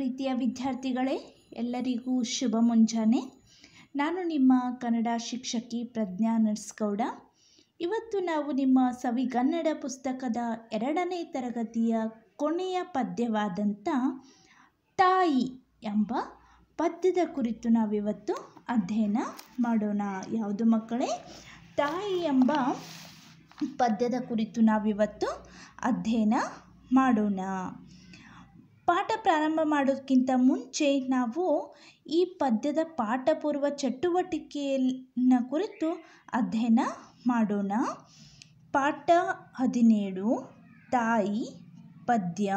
ಪ್ರೀತಿಯ ವಿದ್ಯಾರ್ಥಿಗಳೇ ಎಲ್ಲರಿಗೂ ಶುಭ ಮುಂಜಾನೆ ನಾನು ನಿಮ್ಮ ಕನ್ನಡ ಶಿಕ್ಷಕಿ ಪ್ರಜ್ಞಾ ನರ್ಸ್ಗೌಡ ಇವತ್ತು ನಾವು ನಿಮ್ಮ ಸವಿಗನ್ನಡ ಪುಸ್ತಕದ ಎರಡನೇ ತರಗತಿಯ ಕೊನೆಯ ಪದ್ಯವಾದಂಥ ತಾಯಿ ಎಂಬ ಪದ್ಯದ ಕುರಿತು ನಾವಿವತ್ತು ಅಧ್ಯಯನ ಮಾಡೋಣ ಯಾವುದು ಮಕ್ಕಳೇ ತಾಯಿ ಎಂಬ ಪದ್ಯದ ಕುರಿತು ನಾವಿವತ್ತು ಅಧ್ಯಯನ ಮಾಡೋಣ ಪಾಠ ಪ್ರಾರಂಭ ಮಾಡೋದಕ್ಕಿಂತ ಮುಂಚೆ ನಾವು ಈ ಪದ್ಯದ ಪಾಠಪೂರ್ವ ಚಟುವಟಿಕೆಯನ್ನ ಕುರಿತು ಅಧ್ಯಯನ ಮಾಡೋಣ ಪಾಠ ಹದಿನೇಳು ತಾಯಿ ಪದ್ಯ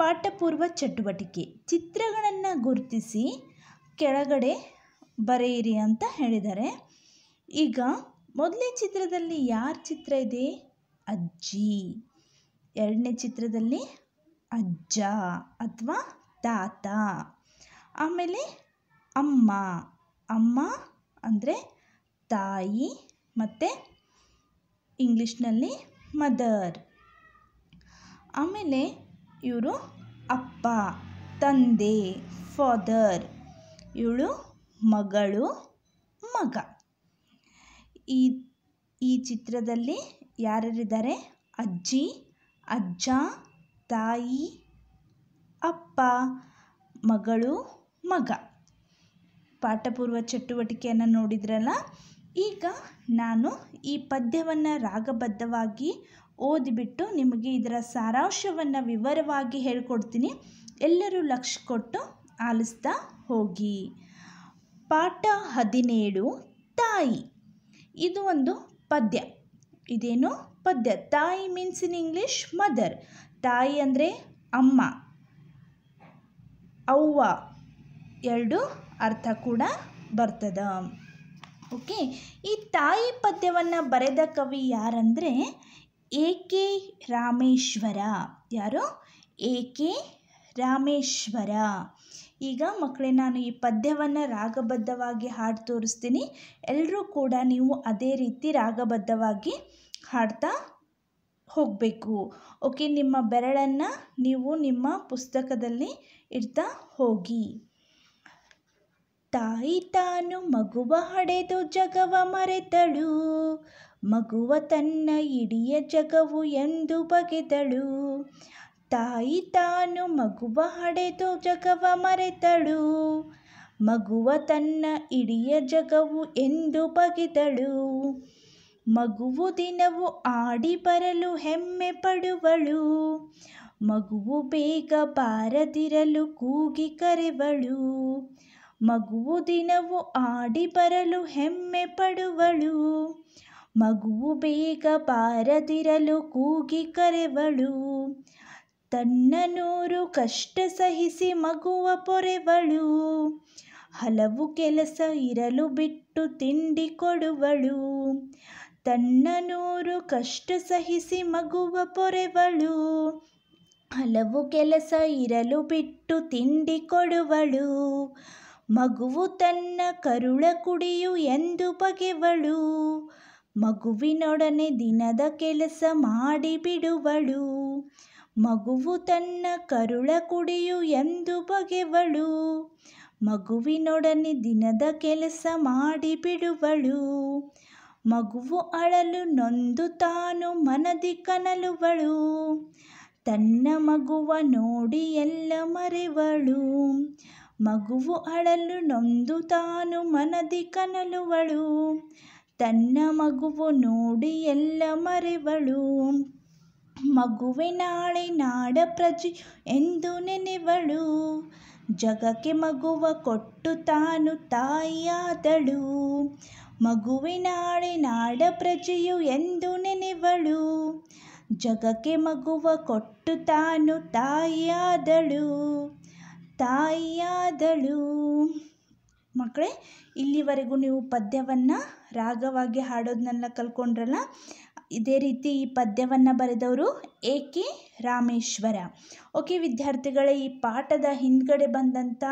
ಪಾಠಪೂರ್ವ ಚಟುವಟಿಕೆ ಚಿತ್ರಗಳನ್ನು ಗುರುತಿಸಿ ಕೆಳಗಡೆ ಬರೆಯಿರಿ ಅಂತ ಹೇಳಿದ್ದಾರೆ ಈಗ ಮೊದಲನೇ ಚಿತ್ರದಲ್ಲಿ ಯಾರ ಚಿತ್ರ ಇದೆ ಅಜ್ಜಿ ಎರಡನೇ ಚಿತ್ರದಲ್ಲಿ ಅಜ್ಜ ಅಥವಾ ತಾತ ಆಮೇಲೆ ಅಮ್ಮ ಅಮ್ಮ ಅಂದರೆ ತಾಯಿ ಮತ್ತು ಇಂಗ್ಲೀಷ್ನಲ್ಲಿ ಮದರ್ ಆಮೇಲೆ ಇವರು ಅಪ್ಪ ತಂದೆ ಫಾದರ್ ಇವಳು ಮಗಳು ಮಗ ಈ ಈ ಚಿತ್ರದಲ್ಲಿ ಯಾರ್ಯಾರಿದ್ದಾರೆ ಅಜ್ಜಿ ಅಜ್ಜ ತಾಯಿ ಅಪ್ಪ ಮಗಳು ಮಗ ಪಾಠಪೂರ್ವ ಚಟುವಟಿಕೆಯನ್ನು ನೋಡಿದ್ರಲ್ಲ ಈಗ ನಾನು ಈ ಪದ್ಯವನ್ನು ರಾಗಬದ್ಧವಾಗಿ ಓದಿಬಿಟ್ಟು ನಿಮಗೆ ಇದರ ಸಾರಾಂಶವನ್ನು ವಿವರವಾಗಿ ಹೇಳ್ಕೊಡ್ತೀನಿ ಎಲ್ಲರೂ ಲಕ್ಷ ಕೊಟ್ಟು ಆಲಿಸ್ತಾ ಹೋಗಿ ಪಾಠ ಹದಿನೇಳು ತಾಯಿ ಇದು ಒಂದು ಪದ್ಯ ಇದೇನು ಪದ್ಯ ತಾಯಿ ಮೀನ್ಸ್ ಇನ್ ಇಂಗ್ಲೀಷ್ ಮದರ್ ತಾಯಿ ಅಂದರೆ ಅಮ್ಮ ಅವ್ವ ಎರಡು ಅರ್ಥ ಕೂಡ ಬರ್ತದ ಓಕೆ ಈ ತಾಯಿ ಪದ್ಯವನ್ನು ಬರೆದ ಕವಿ ಯಾರಂದರೆ ಎ ಕೆ ರಾಮೇಶ್ವರ ಯಾರು ಎ ಕೆ ರಾಮೇಶ್ವರ ಈಗ ಮಕ್ಕಳೇ ನಾನು ಈ ಪದ್ಯವನ್ನು ರಾಗಬದ್ಧವಾಗಿ ಹಾಡು ತೋರಿಸ್ತೀನಿ ಎಲ್ಲರೂ ಕೂಡ ನೀವು ಅದೇ ರೀತಿ ರಾಗಬದ್ಧವಾಗಿ ಹಾಡ್ತಾ ಹೋಗಬೇಕು ಓಕೆ ನಿಮ್ಮ ಬೆರಳನ್ನು ನೀವು ನಿಮ್ಮ ಪುಸ್ತಕದಲ್ಲಿ ಇಡ್ತಾ ಹೋಗಿ ತಾಯಿ ತಾನು ಮಗುವ ಹಡೆದು ಜಗವ ಮರೆತಳು ಮಗುವ ತನ್ನ ಇಡಿಯ ಜಗವು ಎಂದು ಬಗೆದಳು ತಾಯಿ ತಾನು ಮಗುವ ಹಡೆದು ಜಗವ ಮರೆತಳು ಮಗುವ ತನ್ನ ಇಡಿಯ ಜಗವು ಎಂದು ಬಗೆದಳು ಮಗುವು ದಿನವು ಆಡಿ ಬರಲು ಹೆಮ್ಮೆ ಪಡುವಳು ಮಗುವು ಬೇಗ ಬಾರದಿರಲು ಕೂಗಿ ಕರೆವಳು ಮಗುವು ದಿನವು ಆಡಿ ಬರಲು ಹೆಮ್ಮೆ ಪಡುವಳು ಮಗುವು ಬೇಗ ಬಾರದಿರಲು ಕೂಗಿ ಕರೆವಳು ತನ್ನ ನೂರು ಕಷ್ಟ ಸಹಿಸಿ ಮಗುವ ಪೊರೆವಳು ಹಲವು ಕೆಲಸ ಇರಲು ಬಿಟ್ಟು ತಿಂಡಿ ಕೊಡುವಳು ತನ್ನ ನೂರು ಕಷ್ಟ ಸಹಿಸಿ ಮಗುವ ಪೊರೆವಳು ಹಲವು ಕೆಲಸ ಇರಲು ಬಿಟ್ಟು ತಿಂಡಿ ಕೊಡುವಳು ಮಗುವು ತನ್ನ ಕರುಳ ಕುಡಿಯು ಎಂದು ಬಗೆವಳು ಮಗುವಿನೊಡನೆ ದಿನದ ಕೆಲಸ ಮಾಡಿ ಬಿಡುವಳು ಮಗುವು ತನ್ನ ಕರುಳ ಕುಡಿಯು ಎಂದು ಬಗೆವಳು ಮಗುವಿನೊಡನೆ ದಿನದ ಕೆಲಸ ಮಾಡಿ ಬಿಡುವಳು ಮಗುವು ಅಳಲು ನೊಂದು ತಾನು ಮನದಿ ಕನಲುವಳು ತನ್ನ ಮಗುವ ನೋಡಿ ಎಲ್ಲ ಮರೆವಳು ಮಗುವು ಅಳಲು ನೊಂದು ತಾನು ಮನದಿ ಕನಲುವಳು ತನ್ನ ಮಗುವು ನೋಡಿ ಎಲ್ಲ ಮರೆವಳು ಮಗುವೆ ನಾಳೆ ನಾಡ ಪ್ರಜೆ ಎಂದು ನೆನೆವಳು ಜಗಕ್ಕೆ ಮಗುವ ಕೊಟ್ಟು ತಾನು ತಾಯಿಯಾದಳು ಮಗುವಿನಾಳೆ ನಾಡ ಪ್ರಜೆಯು ಎಂದು ನೆನೆವಳು ಜಗಕ್ಕೆ ಮಗುವ ಕೊಟ್ಟು ತಾನು ತಾಯಿಯಾದಳು ತಾಯಿಯಾದಳು ಮಕ್ಕಳೇ ಇಲ್ಲಿವರೆಗೂ ನೀವು ಪದ್ಯವನ್ನು ರಾಗವಾಗಿ ಹಾಡೋದನ್ನೆಲ್ಲ ಕಲ್ಕೊಂಡ್ರಲ್ಲ ಇದೇ ರೀತಿ ಈ ಪದ್ಯವನ್ನು ಬರೆದವರು ಎ ಕೆ ರಾಮೇಶ್ವರ ಓಕೆ ವಿದ್ಯಾರ್ಥಿಗಳೇ ಈ ಪಾಠದ ಹಿಂದ್ಗಡೆ ಬಂದಂಥ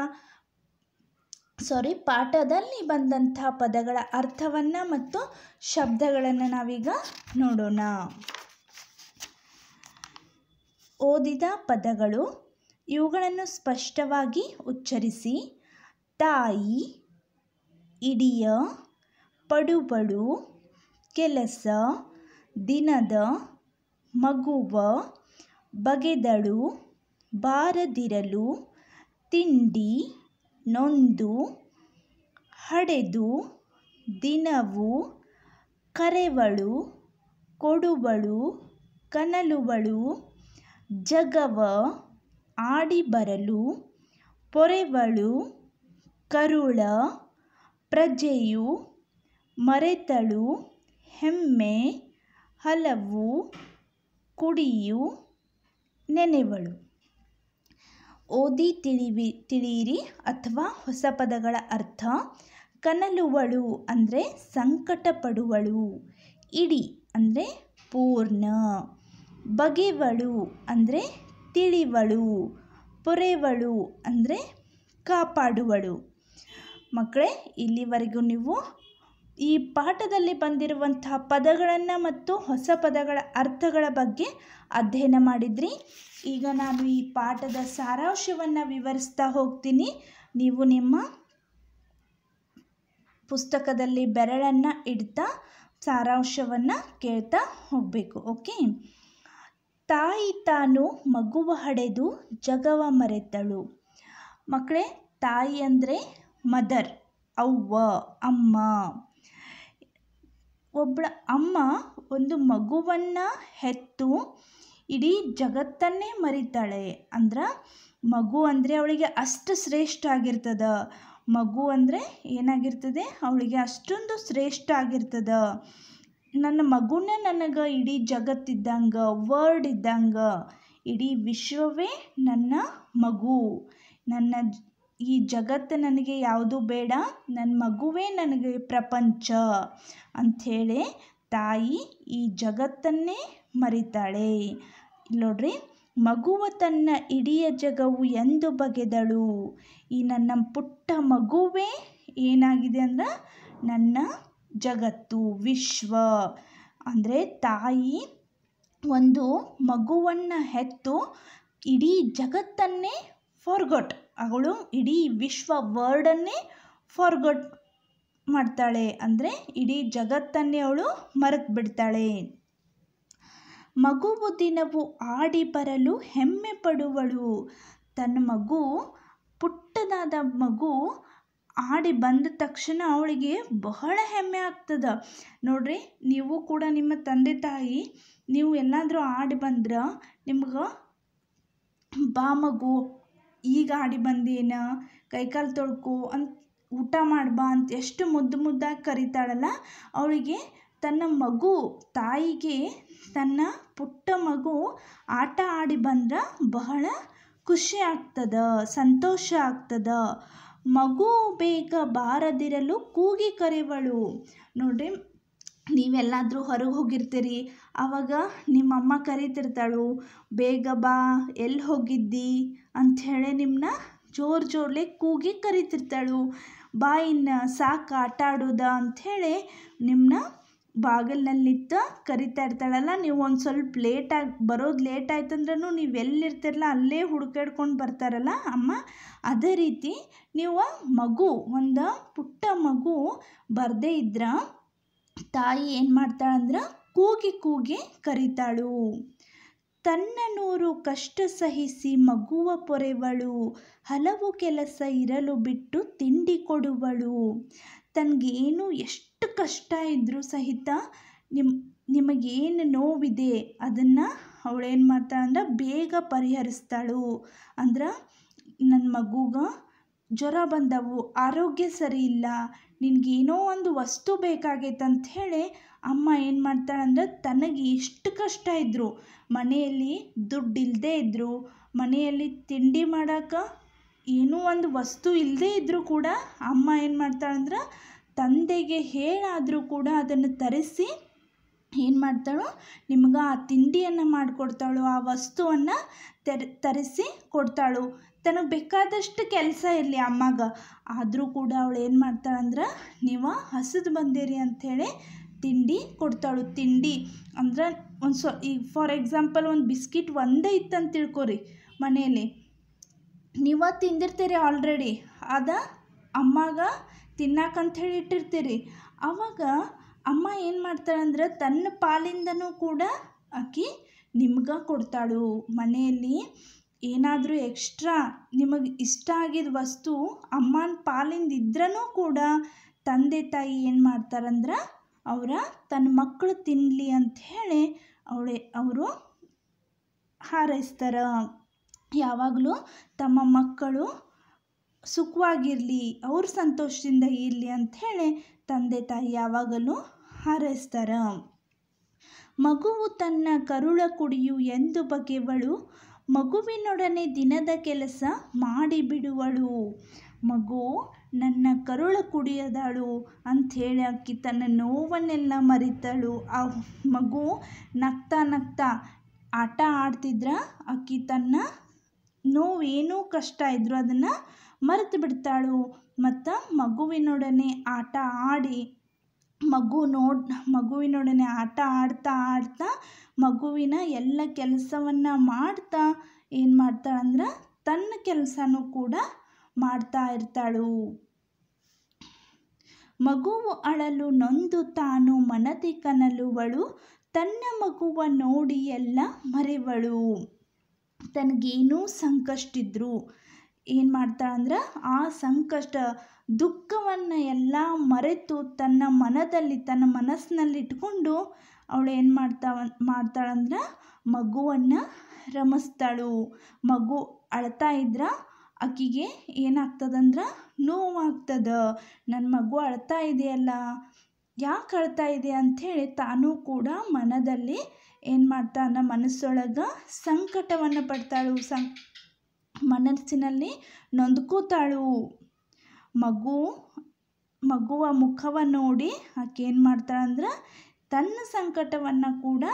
ಸಾರಿ ಪಾಠದಲ್ಲಿ ಬಂದಂಥ ಪದಗಳ ಅರ್ಥವನ್ನು ಮತ್ತು ಶಬ್ದಗಳನ್ನು ನಾವೀಗ ನೋಡೋಣ ಓದಿದ ಪದಗಳು ಇವುಗಳನ್ನು ಸ್ಪಷ್ಟವಾಗಿ ಉಚ್ಚರಿಸಿ ತಾಯಿ ಇಡಿಯ ಪಡುಬಡು ಕೆಲಸ ದಿನದ ಮಗುವ ಬಗೆದಳು ಬಾರದಿರಲು ತಿಂಡಿ ನೊಂದು ಹಡೆದು ದಿನವು, ಕರೆವಳು ಕೊಡುವಳು ಕನಲುವಳು ಜಗವ ಆಡಿಬರಲು ಪೊರೆವಳು ಕರುಳ ಪ್ರಜೆಯು ಮರೆತಳು ಹೆಮ್ಮೆ ಹಲವು ಕುಡಿಯು ನೆನೆವಳು ಓದಿ ತಿಳಿವಿ ತಿಳಿಯಿರಿ ಅಥವಾ ಹೊಸ ಪದಗಳ ಅರ್ಥ ಕನಲುವಳು ಅಂದರೆ ಸಂಕಟ ಪಡುವಳು ಇಡಿ ಅಂದರೆ ಪೂರ್ಣ ಬಗೆವಳು ಅಂದರೆ ತಿಳಿವಳು ಪೊರೆವಳು ಅಂದರೆ ಕಾಪಾಡುವಳು ಮಕ್ಕಳೇ ಇಲ್ಲಿವರೆಗೂ ನೀವು ಈ ಪಾಠದಲ್ಲಿ ಬಂದಿರುವಂತಹ ಪದಗಳನ್ನು ಮತ್ತು ಹೊಸ ಪದಗಳ ಅರ್ಥಗಳ ಬಗ್ಗೆ ಅಧ್ಯಯನ ಮಾಡಿದ್ರಿ ಈಗ ನಾನು ಈ ಪಾಠದ ಸಾರಾಂಶವನ್ನು ವಿವರಿಸ್ತಾ ಹೋಗ್ತೀನಿ ನೀವು ನಿಮ್ಮ ಪುಸ್ತಕದಲ್ಲಿ ಬೆರಳನ್ನು ಇಡ್ತಾ ಸಾರಾಂಶವನ್ನು ಕೇಳ್ತಾ ಹೋಗಬೇಕು ಓಕೆ ತಾಯಿ ತಾನು ಮಗುವ ಹಡೆದು ಜಗವ ಮರೆತಳು ಮಕ್ಕಳೇ ತಾಯಿ ಅಂದರೆ ಮದರ್ ಅವ್ವ ಅಮ್ಮ ಒಬ್ಬಳ ಅಮ್ಮ ಒಂದು ಮಗುವನ್ನು ಹೆತ್ತು ಇಡೀ ಜಗತ್ತನ್ನೇ ಮರಿತಾಳೆ ಅಂದ್ರೆ ಮಗು ಅಂದರೆ ಅವಳಿಗೆ ಅಷ್ಟು ಶ್ರೇಷ್ಠ ಆಗಿರ್ತದೆ ಮಗು ಅಂದರೆ ಏನಾಗಿರ್ತದೆ ಅವಳಿಗೆ ಅಷ್ಟೊಂದು ಶ್ರೇಷ್ಠ ಆಗಿರ್ತದೆ ನನ್ನ ಮಗುನೇ ನನಗೆ ಇಡೀ ಜಗತ್ತಿದ್ದಂಗೆ ವರ್ಲ್ಡ್ ಇದ್ದಂಗೆ ಇಡೀ ವಿಶ್ವವೇ ನನ್ನ ಮಗು ನನ್ನ ಈ ಜಗತ್ತು ನನಗೆ ಯಾವುದು ಬೇಡ ನನ್ನ ಮಗುವೇ ನನಗೆ ಪ್ರಪಂಚ ಅಂಥೇಳಿ ತಾಯಿ ಈ ಜಗತ್ತನ್ನೇ ಮರಿತಾಳೆ ನೋಡ್ರಿ ಮಗುವ ತನ್ನ ಇಡೀ ಜಗವು ಎಂದು ಬಗೆದಳು ಈ ನನ್ನ ಪುಟ್ಟ ಮಗುವೇ ಏನಾಗಿದೆ ಅಂದ್ರೆ ನನ್ನ ಜಗತ್ತು ವಿಶ್ವ ಅಂದರೆ ತಾಯಿ ಒಂದು ಮಗುವನ್ನು ಹೆತ್ತು ಇಡೀ ಜಗತ್ತನ್ನೇ ಫಾರ್ಗಟ್ ಅವಳು ಇಡೀ ವಿಶ್ವ ವರ್ಡನ್ನೇ ಫಾರ್ಗಟ್ ಮಾಡ್ತಾಳೆ ಅಂದರೆ ಇಡೀ ಜಗತ್ತನ್ನೇ ಅವಳು ಮರೆತು ಬಿಡ್ತಾಳೆ ಮಗುವು ದಿನವು ಆಡಿ ಬರಲು ಹೆಮ್ಮೆ ಪಡುವಳು ತನ್ನ ಮಗು ಪುಟ್ಟದಾದ ಮಗು ಆಡಿ ಬಂದ ತಕ್ಷಣ ಅವಳಿಗೆ ಬಹಳ ಹೆಮ್ಮೆ ಆಗ್ತದ ನೋಡ್ರಿ ನೀವು ಕೂಡ ನಿಮ್ಮ ತಂದೆ ತಾಯಿ ನೀವು ಎಲ್ಲಾದರೂ ಆಡಿ ಬಂದ್ರೆ ನಿಮ್ಗೆ ಬಾ ಮಗು ಈಗ ಆಡಿ ಬಂದೇನ ಕಾಲು ತೊಳ್ಕೊ ಅಂತ ಊಟ ಮಾಡಿ ಬಾ ಅಂತ ಎಷ್ಟು ಮುದ್ದು ಮುದ್ದಾಗಿ ಕರಿತಾಳಲ್ಲ ಅವಳಿಗೆ ತನ್ನ ಮಗು ತಾಯಿಗೆ ತನ್ನ ಪುಟ್ಟ ಮಗು ಆಟ ಆಡಿ ಬಂದ್ರೆ ಬಹಳ ಖುಷಿ ಆಗ್ತದ ಸಂತೋಷ ಆಗ್ತದ ಮಗು ಬೇಗ ಬಾರದಿರಲು ಕೂಗಿ ಕರೆವಳು ನೋಡ್ರಿ ನೀವೆಲ್ಲಾದರೂ ಹೊರಗೆ ಹೋಗಿರ್ತೀರಿ ಆವಾಗ ನಿಮ್ಮಮ್ಮ ಕರೀತಿರ್ತಾಳು ಬೇಗ ಬಾ ಎಲ್ಲಿ ಹೋಗಿದ್ದಿ ಅಂಥೇಳಿ ನಿಮ್ಮನ್ನ ಜೋರು ಜೋರ್ಲೆ ಕೂಗಿ ಕರೀತಿರ್ತಾಳು ಬಾ ಇನ್ನು ಸಾಕು ಆಟ ಆಡೋದ ಅಂಥೇಳಿ ನಿಮ್ಮನ್ನ ಬಾಗಿಲಿನಲ್ಲಿತ್ತ ಕರಿತಾ ಇರ್ತಾಳಲ್ಲ ನೀವು ಒಂದು ಸ್ವಲ್ಪ ಲೇಟಾಗಿ ಬರೋದು ಲೇಟ್ ಆಯ್ತಂದ್ರೂ ನೀವು ಎಲ್ಲಿರ್ತಿರಲ್ಲ ಅಲ್ಲೇ ಹುಡುಕಾಡ್ಕೊಂಡು ಬರ್ತಾರಲ್ಲ ಅಮ್ಮ ಅದೇ ರೀತಿ ನೀವು ಮಗು ಒಂದು ಪುಟ್ಟ ಮಗು ಬರದೇ ಇದ್ರೆ ತಾಯಿ ಏನು ಮಾಡ್ತಾಳಂದ್ರೆ ಕೂಗಿ ಕೂಗಿ ಕರಿತಾಳು ತನ್ನ ನೂರು ಕಷ್ಟ ಸಹಿಸಿ ಮಗುವ ಪೊರೆವಳು ಹಲವು ಕೆಲಸ ಇರಲು ಬಿಟ್ಟು ತಿಂಡಿ ಕೊಡುವಳು ತನಗೇನು ಎಷ್ಟು ಕಷ್ಟ ಇದ್ದರೂ ಸಹಿತ ನಿಮ್ ನಿಮಗೇನು ನೋವಿದೆ ಅದನ್ನು ಅವಳೇನು ಮಾಡ್ತಾಳೆ ಅಂದ್ರೆ ಬೇಗ ಪರಿಹರಿಸ್ತಾಳು ಅಂದ್ರೆ ನನ್ನ ಮಗುಗೆ ಜ್ವರ ಬಂದವು ಆರೋಗ್ಯ ಸರಿ ಇಲ್ಲ ನಿನಗೇನೋ ಒಂದು ವಸ್ತು ಬೇಕಾಗೈತಂತ ಹೇಳಿ ಅಮ್ಮ ಏನು ಮಾಡ್ತಾಳಂದ್ರೆ ತನಗೆ ಎಷ್ಟು ಕಷ್ಟ ಇದ್ದರು ಮನೆಯಲ್ಲಿ ಇಲ್ಲದೇ ಇದ್ದರು ಮನೆಯಲ್ಲಿ ತಿಂಡಿ ಮಾಡೋಕೆ ಏನೂ ಒಂದು ವಸ್ತು ಇಲ್ಲದೇ ಇದ್ದರೂ ಕೂಡ ಅಮ್ಮ ಏನು ಮಾಡ್ತಾಳಂದ್ರೆ ತಂದೆಗೆ ಹೇಳಾದರೂ ಕೂಡ ಅದನ್ನು ತರಿಸಿ ಏನು ಮಾಡ್ತಾಳು ನಿಮ್ಗೆ ಆ ತಿಂಡಿಯನ್ನು ಮಾಡಿಕೊಡ್ತಾಳು ಆ ವಸ್ತುವನ್ನು ತೆರ ತರಿಸಿ ಕೊಡ್ತಾಳು ತನಗೆ ಬೇಕಾದಷ್ಟು ಕೆಲಸ ಇರಲಿ ಅಮ್ಮಗ ಆದರೂ ಕೂಡ ಅವಳು ಏನು ಮಾಡ್ತಾಳಂದ್ರೆ ನೀವು ಹಸಿದು ಬಂದಿರಿ ಅಂಥೇಳಿ ತಿಂಡಿ ಕೊಡ್ತಾಳು ತಿಂಡಿ ಅಂದ್ರೆ ಒಂದು ಸ್ವ ಈಗ ಫಾರ್ ಎಕ್ಸಾಂಪಲ್ ಒಂದು ಬಿಸ್ಕಿಟ್ ಒಂದೇ ಇತ್ತಂತ ತಿಳ್ಕೊರಿ ಮನೆಯಲ್ಲಿ ನೀವ ತಿಂದಿರ್ತೀರಿ ಆಲ್ರೆಡಿ ಅದ ಅಮ್ಮಾಗ ಹೇಳಿ ಇಟ್ಟಿರ್ತೀರಿ ಅವಾಗ ಅಮ್ಮ ಏನು ಮಾಡ್ತಾಳಂದ್ರೆ ತನ್ನ ಪಾಲಿಂದನೂ ಕೂಡ ಆಕೆ ನಿಮ್ಗೆ ಕೊಡ್ತಾಳು ಮನೆಯಲ್ಲಿ ಏನಾದರೂ ಎಕ್ಸ್ಟ್ರಾ ನಿಮಗೆ ಇಷ್ಟ ಆಗಿದ ವಸ್ತು ಅಮ್ಮನ ಪಾಲಿಂದ ಇದ್ರೂ ಕೂಡ ತಂದೆ ತಾಯಿ ಏನು ಮಾಡ್ತಾರಂದ್ರೆ ಅವರ ತನ್ನ ಮಕ್ಕಳು ತಿನ್ನಲಿ ಅಂತ ಹೇಳಿ ಅವಳೆ ಅವರು ಹಾರೈಸ್ತಾರೆ ಯಾವಾಗಲೂ ತಮ್ಮ ಮಕ್ಕಳು ಸುಖವಾಗಿರಲಿ ಅವ್ರ ಸಂತೋಷದಿಂದ ಇರಲಿ ಅಂಥೇಳಿ ತಂದೆ ತಾಯಿ ಯಾವಾಗಲೂ ಹಾರೈಸ್ತಾರೆ ಮಗುವು ತನ್ನ ಕರುಳ ಕುಡಿಯು ಎಂದು ಬಗೆವಳು ಮಗುವಿನೊಡನೆ ದಿನದ ಕೆಲಸ ಮಾಡಿಬಿಡುವಳು ಮಗು ನನ್ನ ಕರುಳ ಕುಡಿಯದಾಳು ಅಂಥೇಳಿ ಅಕ್ಕಿ ತನ್ನ ನೋವನ್ನೆಲ್ಲ ಮರಿತಾಳು ಆ ಮಗು ನಗ್ತಾ ನಗ್ತಾ ಆಟ ಆಡ್ತಿದ್ರ ಅಕ್ಕಿ ತನ್ನ ನೋವೇನೂ ಕಷ್ಟ ಇದ್ರು ಅದನ್ನು ಮರೆತು ಬಿಡ್ತಾಳು ಮತ್ತು ಮಗುವಿನೊಡನೆ ಆಟ ಆಡಿ ಮಗು ನೋಡ್ ಮಗುವಿನೊಡನೆ ಆಟ ಆಡ್ತಾ ಆಡ್ತಾ ಮಗುವಿನ ಎಲ್ಲ ಕೆಲಸವನ್ನು ಮಾಡ್ತಾ ಏನು ಮಾಡ್ತಾಳಂದ್ರೆ ತನ್ನ ಕೆಲಸನೂ ಕೂಡ ಮಾಡ್ತಾ ಇರ್ತಾಳು ಮಗುವು ಅಳಲು ನೊಂದು ತಾನು ಮನದಿ ಕನಲುವಳು ತನ್ನ ಮಗುವ ನೋಡಿ ಎಲ್ಲ ಮರೆವಳು ತನಗೇನೂ ಸಂಕಷ್ಟಿದ್ರು ಏನು ಮಾಡ್ತಾಳೆ ಅಂದ್ರೆ ಆ ಸಂಕಷ್ಟ ದುಃಖವನ್ನು ಎಲ್ಲ ಮರೆತು ತನ್ನ ಮನದಲ್ಲಿ ತನ್ನ ಇಟ್ಕೊಂಡು ಅವಳು ಏನು ಮಾಡ್ತಾವ ಮಾಡ್ತಾಳಂದ್ರೆ ಮಗುವನ್ನು ರಮಿಸ್ತಾಳು ಮಗು ಅಳ್ತಾ ಇದ್ರ ಆಕಿಗೆ ಏನಾಗ್ತದಂದ್ರೆ ನೋವಾಗ್ತದ ನನ್ನ ಮಗು ಅಳ್ತಾ ಇದೆಯಲ್ಲ ಯಾಕೆ ಅಳ್ತಾ ಇದೆ ಅಂಥೇಳಿ ತಾನೂ ಕೂಡ ಮನದಲ್ಲಿ ಏನು ಮಾಡ್ತಾನ ಮನಸ್ಸೊಳಗೆ ಸಂಕಟವನ್ನು ಪಡ್ತಾಳು ಸಂ ಮನಸ್ಸಿನಲ್ಲಿ ನೊಂದ್ಕೋತಾಳು ಮಗು ಮಗುವ ಮುಖವ ನೋಡಿ ಆಕೆ ಏನು ಮಾಡ್ತಾಳಂದ್ರೆ ತನ್ನ ಸಂಕಟವನ್ನು ಕೂಡ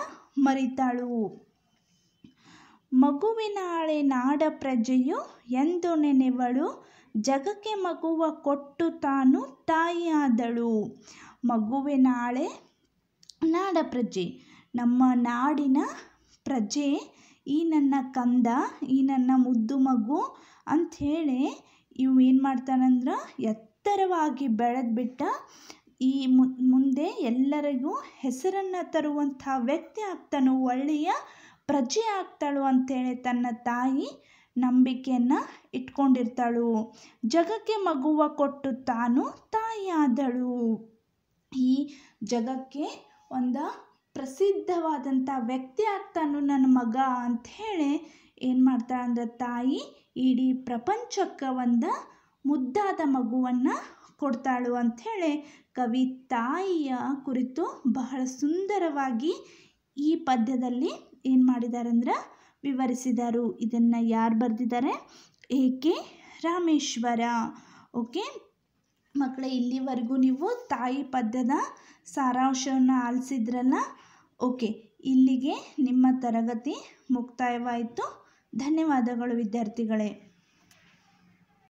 ಮರಿತಾಳು ಮಗುವಿನಾಳೆ ನಾಡ ಪ್ರಜೆಯು ಎಂದು ನೆನೆವಳು ಜಗಕ್ಕೆ ಮಗುವ ಕೊಟ್ಟು ತಾನು ತಾಯಿಯಾದಳು ಮಗುವಿನಾಳೆ ನಾಡ ಪ್ರಜೆ ನಮ್ಮ ನಾಡಿನ ಪ್ರಜೆ ಈ ನನ್ನ ಕಂದ ಈ ನನ್ನ ಮುದ್ದು ಮಗು ಅಂಥೇಳಿ ಇವು ಏನು ಮಾಡ್ತಾನಂದ್ರೆ ಎತ್ತರವಾಗಿ ಬೆಳೆದ್ಬಿಟ್ಟ ಈ ಮುಂದೆ ಎಲ್ಲರಿಗೂ ಹೆಸರನ್ನು ತರುವಂಥ ವ್ಯಕ್ತಿ ಆಗ್ತಾನೋ ಒಳ್ಳೆಯ ಪ್ರಜೆ ಆಗ್ತಾಳು ಅಂಥೇಳಿ ತನ್ನ ತಾಯಿ ನಂಬಿಕೆಯನ್ನು ಇಟ್ಕೊಂಡಿರ್ತಾಳು ಜಗಕ್ಕೆ ಮಗುವ ಕೊಟ್ಟು ತಾನು ತಾಯಿಯಾದಳು ಈ ಜಗಕ್ಕೆ ಒಂದು ಪ್ರಸಿದ್ಧವಾದಂಥ ವ್ಯಕ್ತಿ ಆಗ್ತಾನು ನನ್ನ ಮಗ ಅಂತ ಹೇಳಿ ಏನು ಮಾಡ್ತಾಳೆ ಅಂದ್ರೆ ತಾಯಿ ಇಡೀ ಪ್ರಪಂಚಕ್ಕೆ ಒಂದು ಮುದ್ದಾದ ಮಗುವನ್ನು ಕೊಡ್ತಾಳು ಅಂಥೇಳಿ ಕವಿ ತಾಯಿಯ ಕುರಿತು ಬಹಳ ಸುಂದರವಾಗಿ ಈ ಪದ್ಯದಲ್ಲಿ ಏನು ಮಾಡಿದ್ದಾರೆ ಅಂದ್ರೆ ವಿವರಿಸಿದರು ಇದನ್ನು ಯಾರು ಬರೆದಿದ್ದಾರೆ ಎ ಕೆ ರಾಮೇಶ್ವರ ಓಕೆ ಮಕ್ಕಳೇ ಇಲ್ಲಿವರೆಗೂ ನೀವು ತಾಯಿ ಪದ್ಯದ ಸಾರಾಂಶವನ್ನು ಆಲಿಸಿದ್ರಲ್ಲ ಓಕೆ ಇಲ್ಲಿಗೆ ನಿಮ್ಮ ತರಗತಿ ಮುಕ್ತಾಯವಾಯಿತು ಧನ್ಯವಾದಗಳು ವಿದ್ಯಾರ್ಥಿಗಳೇ